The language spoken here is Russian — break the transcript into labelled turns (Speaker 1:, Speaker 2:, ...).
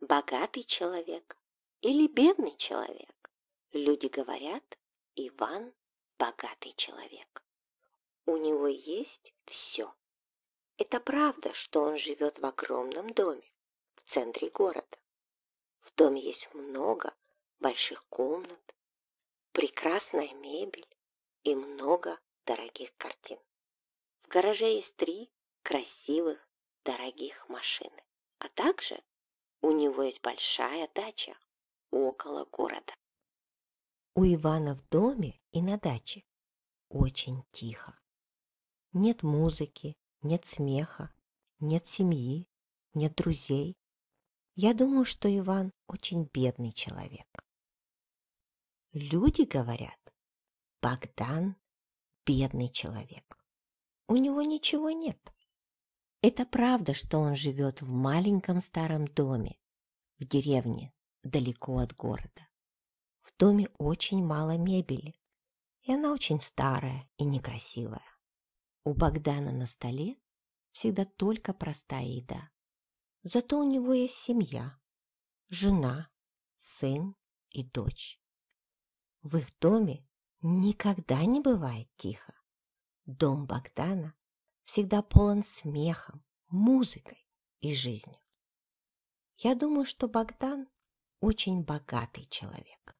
Speaker 1: богатый человек или бедный человек. Люди говорят, Иван – богатый человек. У него есть все. Это правда, что он живет в огромном доме в центре города. В доме есть много больших комнат, прекрасная мебель и много дорогих картин. В гараже есть три красивых, дорогих машины, а также у него есть большая дача около города. У Ивана в доме и на даче очень тихо. Нет музыки, нет смеха, нет семьи, нет друзей. Я думаю, что Иван очень бедный человек. Люди говорят, Богдан – бедный человек. У него ничего нет. Это правда, что он живет в маленьком старом доме, в деревне, далеко от города. В доме очень мало мебели, и она очень старая и некрасивая. У Богдана на столе всегда только простая еда. Зато у него есть семья, жена, сын и дочь. В их доме никогда не бывает тихо. Дом Богдана всегда полон смехом, музыкой и жизнью. Я думаю, что Богдан очень богатый человек.